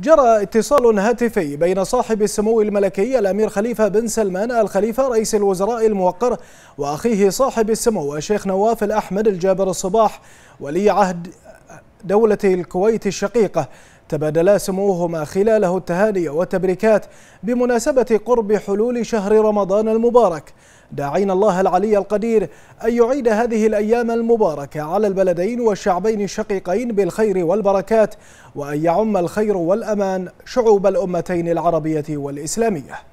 جرى اتصال هاتفي بين صاحب السمو الملكي الأمير خليفة بن سلمان الخليفة رئيس الوزراء الموقر وأخيه صاحب السمو الشيخ نواف الأحمد الجابر الصباح ولي عهد دولة الكويت الشقيقة تبادلا سموهما خلاله التهاني والتبريكات بمناسبة قرب حلول شهر رمضان المبارك داعين الله العلي القدير أن يعيد هذه الأيام المباركة على البلدين والشعبين الشقيقين بالخير والبركات وأن يعم الخير والأمان شعوب الأمتين العربية والإسلامية